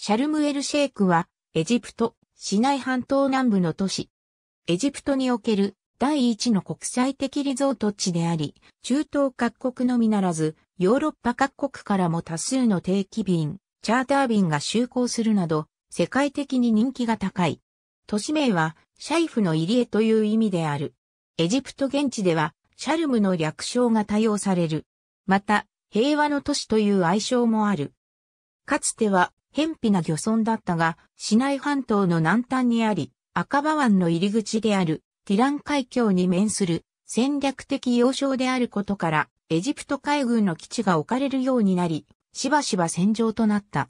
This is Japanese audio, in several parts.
シャルムエルシェイクは、エジプト、市内半島南部の都市。エジプトにおける第一の国際的リゾート地であり、中東各国のみならず、ヨーロッパ各国からも多数の定期便、チャーター便が就航するなど、世界的に人気が高い。都市名は、シャイフの入江という意味である。エジプト現地では、シャルムの略称が多用される。また、平和の都市という愛称もある。かつては、偏僻な漁村だったが、市内半島の南端にあり、赤羽湾の入り口であるティラン海峡に面する戦略的要衝であることから、エジプト海軍の基地が置かれるようになり、しばしば戦場となった。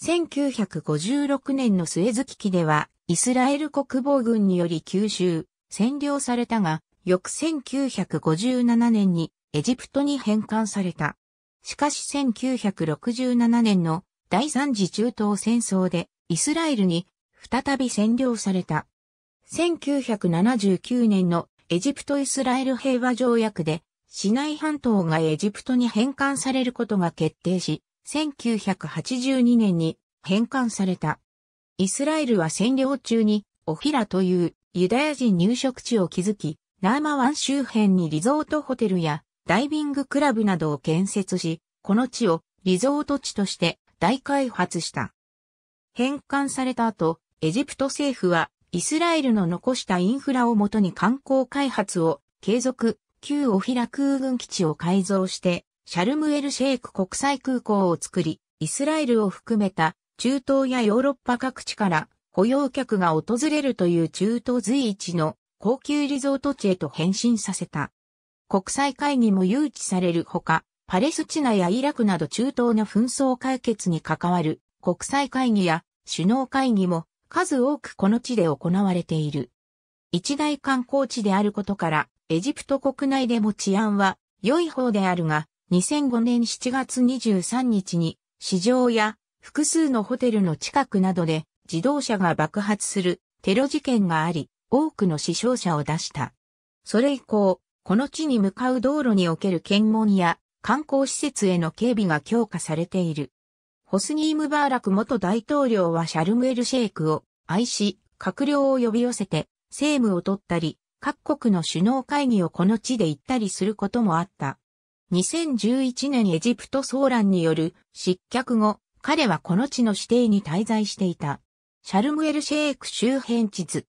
1956年のスエズ危機では、イスラエル国防軍により吸収、占領されたが、翌1957年にエジプトに返還された。しかし1967年の第三次中東戦争でイスラエルに再び占領された。1979年のエジプト・イスラエル平和条約で市内半島がエジプトに返還されることが決定し、1982年に返還された。イスラエルは占領中にオフィラというユダヤ人入植地を築き、ナーマ湾周辺にリゾートホテルやダイビングクラブなどを建設し、この地をリゾート地として大開発した。返還された後、エジプト政府はイスラエルの残したインフラをもとに観光開発を継続、旧オフィラ空軍基地を改造して、シャルムエルシェイク国際空港を作り、イスラエルを含めた中東やヨーロッパ各地から雇用客が訪れるという中東随一の高級リゾート地へと変身させた。国際会議も誘致されるほか、パレスチナやイラクなど中東の紛争解決に関わる国際会議や首脳会議も数多くこの地で行われている。一大観光地であることから、エジプト国内でも治安は良い方であるが、2005年7月23日に市場や複数のホテルの近くなどで自動車が爆発するテロ事件があり、多くの死傷者を出した。それ以降、この地に向かう道路における検問や観光施設への警備が強化されている。ホスニー・ムバーラク元大統領はシャルムエル・シェイクを愛し、閣僚を呼び寄せて政務を取ったり、各国の首脳会議をこの地で行ったりすることもあった。2011年エジプト騒乱による失脚後、彼はこの地の指定に滞在していた。シャルムエル・シェイク周辺地図。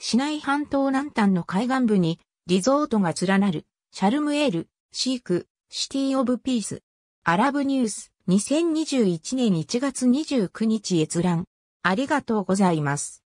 市内半島南端の海岸部にリゾートが連なるシャルムエル、シーク、シティ・オブ・ピース。アラブニュース2021年1月29日閲覧。ありがとうございます。